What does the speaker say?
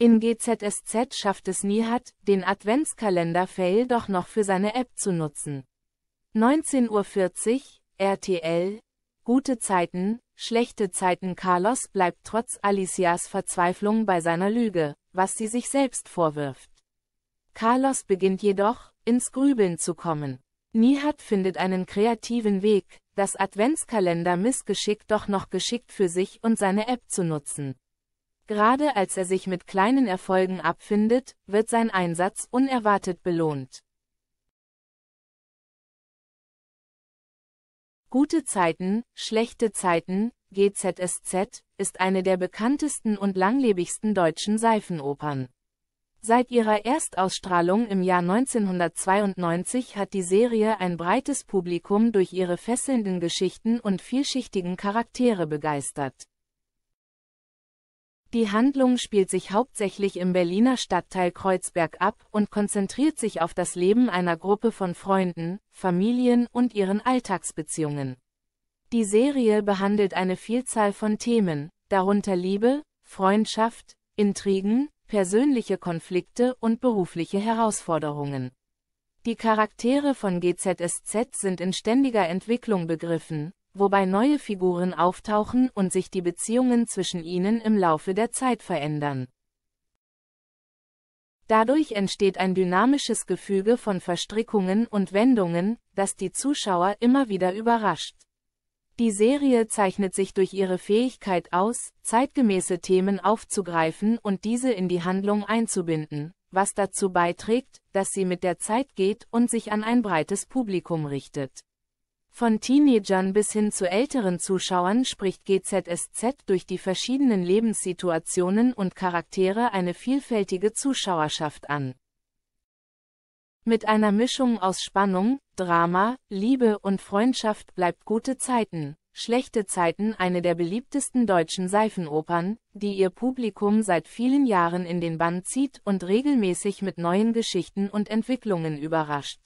In GZSZ schafft es Nihat, den Adventskalender-Fail doch noch für seine App zu nutzen. 19.40 Uhr, RTL, gute Zeiten, schlechte Zeiten Carlos bleibt trotz Alicias Verzweiflung bei seiner Lüge, was sie sich selbst vorwirft. Carlos beginnt jedoch, ins Grübeln zu kommen. Nihat findet einen kreativen Weg, das Adventskalender-Missgeschick doch noch geschickt für sich und seine App zu nutzen. Gerade als er sich mit kleinen Erfolgen abfindet, wird sein Einsatz unerwartet belohnt. Gute Zeiten, schlechte Zeiten, GZSZ, ist eine der bekanntesten und langlebigsten deutschen Seifenopern. Seit ihrer Erstausstrahlung im Jahr 1992 hat die Serie ein breites Publikum durch ihre fesselnden Geschichten und vielschichtigen Charaktere begeistert. Die Handlung spielt sich hauptsächlich im Berliner Stadtteil Kreuzberg ab und konzentriert sich auf das Leben einer Gruppe von Freunden, Familien und ihren Alltagsbeziehungen. Die Serie behandelt eine Vielzahl von Themen, darunter Liebe, Freundschaft, Intrigen, persönliche Konflikte und berufliche Herausforderungen. Die Charaktere von GZSZ sind in ständiger Entwicklung begriffen, wobei neue Figuren auftauchen und sich die Beziehungen zwischen ihnen im Laufe der Zeit verändern. Dadurch entsteht ein dynamisches Gefüge von Verstrickungen und Wendungen, das die Zuschauer immer wieder überrascht. Die Serie zeichnet sich durch ihre Fähigkeit aus, zeitgemäße Themen aufzugreifen und diese in die Handlung einzubinden, was dazu beiträgt, dass sie mit der Zeit geht und sich an ein breites Publikum richtet. Von Teenagern bis hin zu älteren Zuschauern spricht GZSZ durch die verschiedenen Lebenssituationen und Charaktere eine vielfältige Zuschauerschaft an. Mit einer Mischung aus Spannung, Drama, Liebe und Freundschaft bleibt gute Zeiten, schlechte Zeiten eine der beliebtesten deutschen Seifenopern, die ihr Publikum seit vielen Jahren in den Bann zieht und regelmäßig mit neuen Geschichten und Entwicklungen überrascht.